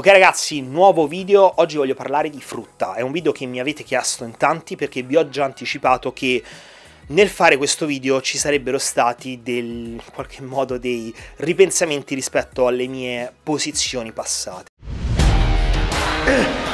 Ok ragazzi, nuovo video, oggi voglio parlare di frutta, è un video che mi avete chiesto in tanti perché vi ho già anticipato che nel fare questo video ci sarebbero stati del, in qualche modo dei ripensamenti rispetto alle mie posizioni passate. Eh,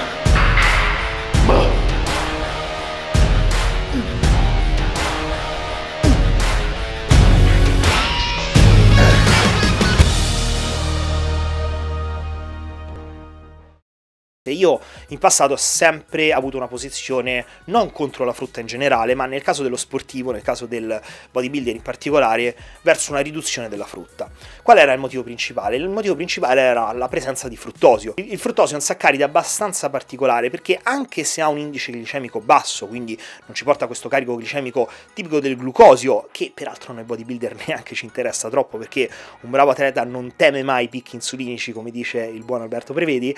Io in passato ho sempre avuto una posizione non contro la frutta in generale, ma nel caso dello sportivo, nel caso del bodybuilder in particolare, verso una riduzione della frutta. Qual era il motivo principale? Il motivo principale era la presenza di fruttosio. Il fruttosio è un saccaride abbastanza particolare perché anche se ha un indice glicemico basso, quindi non ci porta questo carico glicemico tipico del glucosio, che peraltro noi bodybuilder neanche ci interessa troppo perché un bravo atleta non teme mai picchi insulinici, come dice il buon Alberto Prevedi,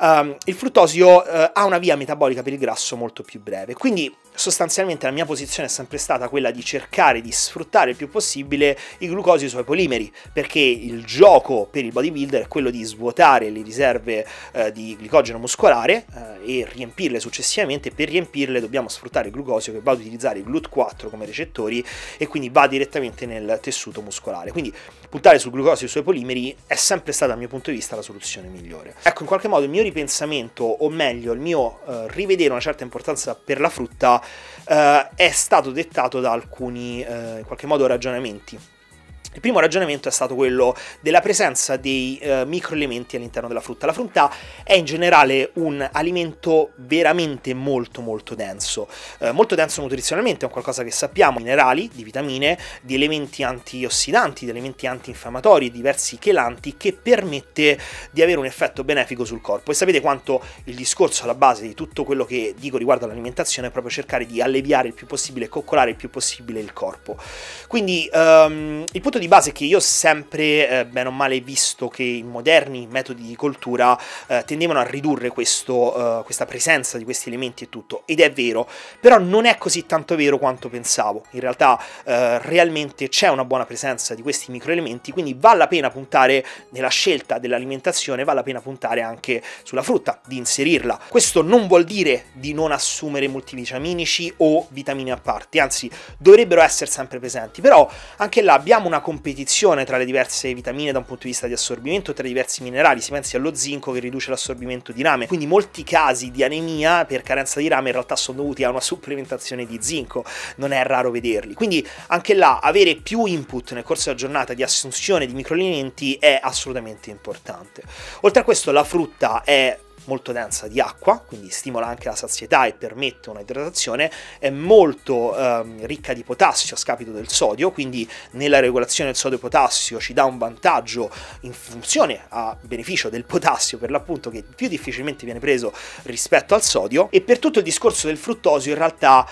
um, il fruttosio eh, ha una via metabolica per il grasso molto più breve. Quindi sostanzialmente la mia posizione è sempre stata quella di cercare di sfruttare il più possibile i glucosi e i suoi polimeri, perché il gioco per il bodybuilder è quello di svuotare le riserve eh, di glicogeno muscolare eh, e riempirle successivamente. Per riempirle dobbiamo sfruttare il glucosio che va ad utilizzare il GLUT4 come recettori e quindi va direttamente nel tessuto muscolare. Quindi puntare sul glucosio e i polimeri è sempre stata, dal mio punto di vista, la soluzione migliore. Ecco, in qualche modo il mio ripensamento approfondimento, o meglio il mio eh, rivedere una certa importanza per la frutta, eh, è stato dettato da alcuni, eh, in qualche modo, ragionamenti. Il primo ragionamento è stato quello della presenza dei eh, microelementi all'interno della frutta. La frutta è in generale un alimento veramente molto molto denso, eh, molto denso nutrizionalmente, è un qualcosa che sappiamo, minerali, di vitamine, di elementi antiossidanti, di elementi antinfiammatori, diversi chelanti che permette di avere un effetto benefico sul corpo. E sapete quanto il discorso alla base di tutto quello che dico riguardo all'alimentazione è proprio cercare di alleviare il più possibile, coccolare il più possibile il corpo. Quindi ehm, il punto di di base che io ho sempre, eh, bene o male, visto che i moderni metodi di coltura eh, tendevano a ridurre questo, eh, questa presenza di questi elementi e tutto, ed è vero, però non è così tanto vero quanto pensavo. In realtà eh, realmente c'è una buona presenza di questi microelementi, quindi vale la pena puntare nella scelta dell'alimentazione, vale la pena puntare anche sulla frutta, di inserirla. Questo non vuol dire di non assumere multivitaminici o vitamine a parte, anzi dovrebbero essere sempre presenti, però anche là abbiamo una comunità competizione tra le diverse vitamine da un punto di vista di assorbimento, tra i diversi minerali, si pensi allo zinco che riduce l'assorbimento di rame, quindi molti casi di anemia per carenza di rame in realtà sono dovuti a una supplementazione di zinco, non è raro vederli. Quindi anche là avere più input nel corso della giornata di assunzione di microalimenti è assolutamente importante. Oltre a questo la frutta è molto densa di acqua, quindi stimola anche la sazietà e permette una idratazione, è molto ehm, ricca di potassio a scapito del sodio, quindi nella regolazione del sodio-potassio ci dà un vantaggio in funzione a beneficio del potassio per l'appunto che più difficilmente viene preso rispetto al sodio e per tutto il discorso del fruttosio in realtà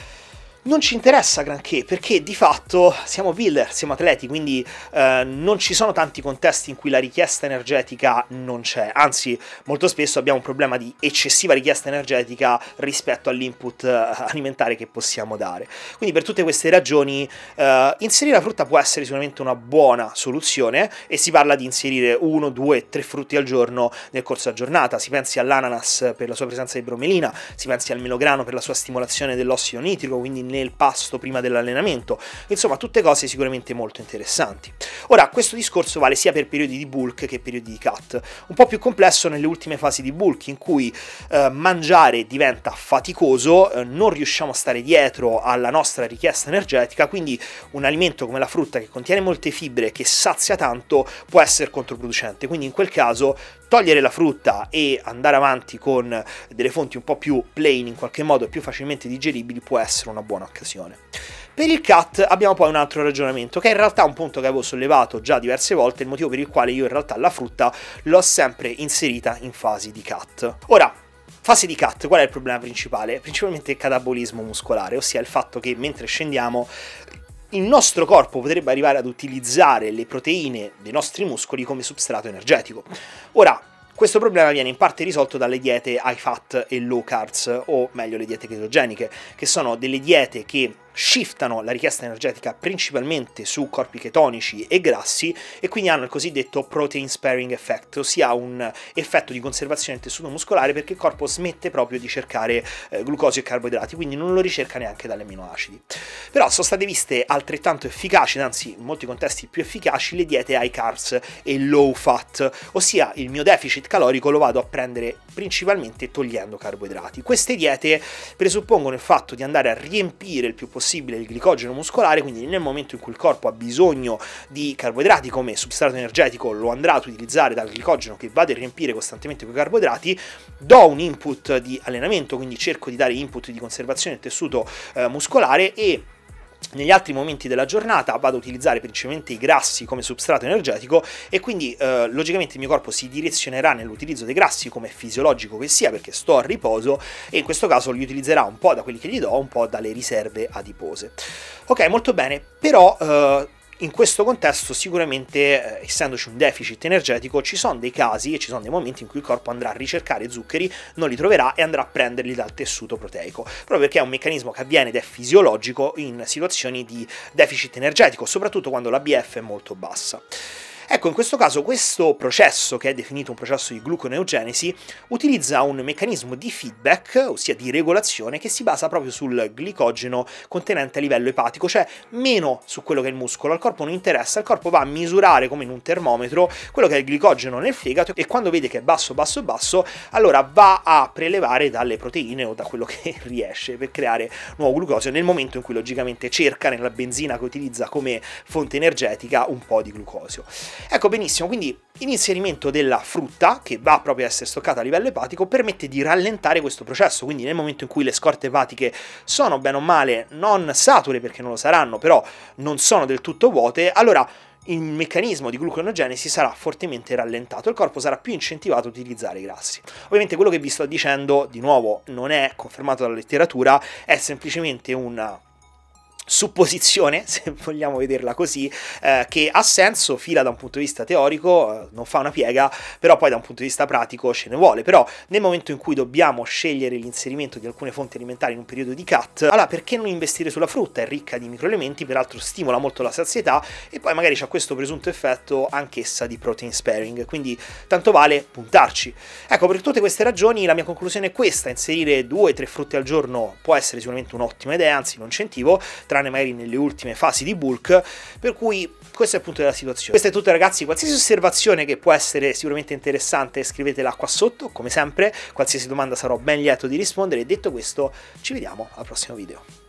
non ci interessa granché perché di fatto siamo builder, siamo atleti, quindi eh, non ci sono tanti contesti in cui la richiesta energetica non c'è, anzi molto spesso abbiamo un problema di eccessiva richiesta energetica rispetto all'input eh, alimentare che possiamo dare. Quindi per tutte queste ragioni eh, inserire la frutta può essere sicuramente una buona soluzione e si parla di inserire uno, due, tre frutti al giorno nel corso della giornata, si pensi all'ananas per la sua presenza di bromelina, si pensi al melograno per la sua stimolazione dell'ossido nitrico, quindi nel pasto prima dell'allenamento, insomma tutte cose sicuramente molto interessanti. Ora questo discorso vale sia per periodi di bulk che periodi di cut, un po' più complesso nelle ultime fasi di bulk in cui eh, mangiare diventa faticoso, eh, non riusciamo a stare dietro alla nostra richiesta energetica, quindi un alimento come la frutta che contiene molte fibre, che sazia tanto, può essere controproducente, quindi in quel caso togliere la frutta e andare avanti con delle fonti un po' più plain in qualche modo più facilmente digeribili può essere una buona buona occasione. Per il CAT abbiamo poi un altro ragionamento, che è in realtà un punto che avevo sollevato già diverse volte, il motivo per il quale io in realtà la frutta l'ho sempre inserita in fasi di CAT. Ora, Fase di cut, qual è il problema principale? Principalmente il catabolismo muscolare, ossia il fatto che mentre scendiamo il nostro corpo potrebbe arrivare ad utilizzare le proteine dei nostri muscoli come substrato energetico. Ora, questo problema viene in parte risolto dalle diete high fat e low carbs, o meglio le diete chetogeniche, che sono delle diete che shiftano la richiesta energetica principalmente su corpi chetonici e grassi e quindi hanno il cosiddetto protein sparing effect, ossia un effetto di conservazione del tessuto muscolare perché il corpo smette proprio di cercare eh, glucosio e carboidrati, quindi non lo ricerca neanche dagli amminoacidi. Però sono state viste altrettanto efficaci, anzi in molti contesti più efficaci, le diete high carbs e low fat, ossia il mio deficit calorico lo vado a prendere principalmente togliendo carboidrati. Queste diete presuppongono il fatto di andare a riempire il più possibile possibile il glicogeno muscolare, quindi nel momento in cui il corpo ha bisogno di carboidrati come substrato energetico lo andrà ad utilizzare dal glicogeno che vado a riempire costantemente quei carboidrati, do un input di allenamento, quindi cerco di dare input di conservazione del tessuto eh, muscolare e negli altri momenti della giornata vado a utilizzare principalmente i grassi come substrato energetico e quindi eh, logicamente il mio corpo si direzionerà nell'utilizzo dei grassi come fisiologico che sia perché sto a riposo e in questo caso li utilizzerà un po' da quelli che gli do, un po' dalle riserve adipose. Ok, molto bene, però eh, in questo contesto sicuramente, eh, essendoci un deficit energetico, ci sono dei casi e ci sono dei momenti in cui il corpo andrà a ricercare zuccheri, non li troverà e andrà a prenderli dal tessuto proteico, proprio perché è un meccanismo che avviene ed è fisiologico in situazioni di deficit energetico, soprattutto quando la BF è molto bassa. Ecco, in questo caso questo processo, che è definito un processo di gluconeogenesi, utilizza un meccanismo di feedback, ossia di regolazione, che si basa proprio sul glicogeno contenente a livello epatico, cioè meno su quello che è il muscolo. Al corpo non interessa, il corpo va a misurare come in un termometro quello che è il glicogeno nel fegato e quando vede che è basso, basso, basso, allora va a prelevare dalle proteine o da quello che riesce per creare nuovo glucosio nel momento in cui logicamente cerca nella benzina che utilizza come fonte energetica un po' di glucosio. Ecco benissimo, quindi l'inserimento della frutta, che va proprio a essere stoccata a livello epatico, permette di rallentare questo processo, quindi nel momento in cui le scorte epatiche sono bene o male non sature, perché non lo saranno, però non sono del tutto vuote, allora il meccanismo di gluconeogenesi sarà fortemente rallentato, il corpo sarà più incentivato ad utilizzare i grassi. Ovviamente quello che vi sto dicendo, di nuovo, non è confermato dalla letteratura, è semplicemente un supposizione, se vogliamo vederla così, eh, che ha senso, fila da un punto di vista teorico, eh, non fa una piega, però poi da un punto di vista pratico ce ne vuole. Però nel momento in cui dobbiamo scegliere l'inserimento di alcune fonti alimentari in un periodo di cut, allora perché non investire sulla frutta? È ricca di microelementi, peraltro stimola molto la sazietà e poi magari c'è questo presunto effetto anch'essa di protein sparing, quindi tanto vale puntarci. Ecco, per tutte queste ragioni la mia conclusione è questa, inserire due o tre frutte al giorno può essere sicuramente un'ottima idea, anzi un incentivo, tra tranne magari nelle ultime fasi di Bulk, per cui questo è il punto della situazione. Questo è tutto ragazzi, qualsiasi osservazione che può essere sicuramente interessante scrivetela qua sotto, come sempre, qualsiasi domanda sarò ben lieto di rispondere detto questo ci vediamo al prossimo video.